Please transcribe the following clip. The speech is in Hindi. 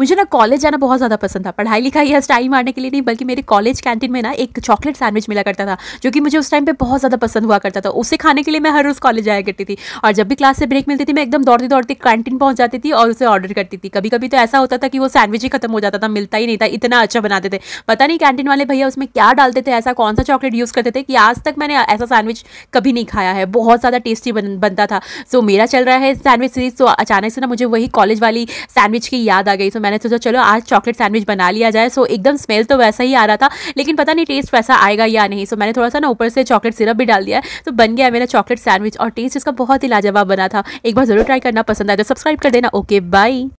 मुझे ना कॉलेज जाना बहुत ज़्यादा पसंद था पढ़ाई लिखाई या स्टाइल मारने के लिए नहीं बल्कि मेरे कॉलेज कैंटीन में ना एक चॉकलेट सैंडविच मिला करता था जो कि मुझे उस टाइम पर बहुत ज़्यादा पसंद हुआ करता था उसे खाने के लिए मैं हर रोज़ कॉलेज जाया करती थी और जब भी क्लास से ब्रेक मिलती थी मैं एकदम दौड़ती दौड़ती कैंटीन पहुँच जाती थी और उसे ऑर्डर करती थी कभी कभी तो ऐसा होता था कि वो सैंडविच ही खत्म हो जाता था मिलता ही नहीं था इतना अच्छा बनाते थे पता नहीं कैंटीन वाले भैया उसमें क्या डालते थे ऐसा कौन सा चॉकलेट यूज़ करते थे कि आज तक मैंने ऐसा सैंडविच कभी नहीं खाया है बहुत ज़्यादा टेस्टी बन, बनता था सो मेरा चल रहा है सैंडविच सीरीज तो अचानक से ना मुझे वही कॉलेज वाली सैंडविच की याद आ गई सो मैं मैंने सोचा चलो आज चॉकलेट सैंडविच बना लिया जाए सो एकदम स्मेल तो वैसा ही आ रहा था लेकिन पता नहीं टेस्ट वैसा आएगा या नहीं सो मैंने थोड़ा सा ना ऊपर से चॉकलेट सिरप भी डाल दिया तो बन गया मेरा चॉकलेट सैंडविच और टेस्ट इसका बहुत ही लाजवाब बना था एक बार ज़रूर ट्राई करना पसंद आया तो सब्सक्राइब कर देना ओके बाय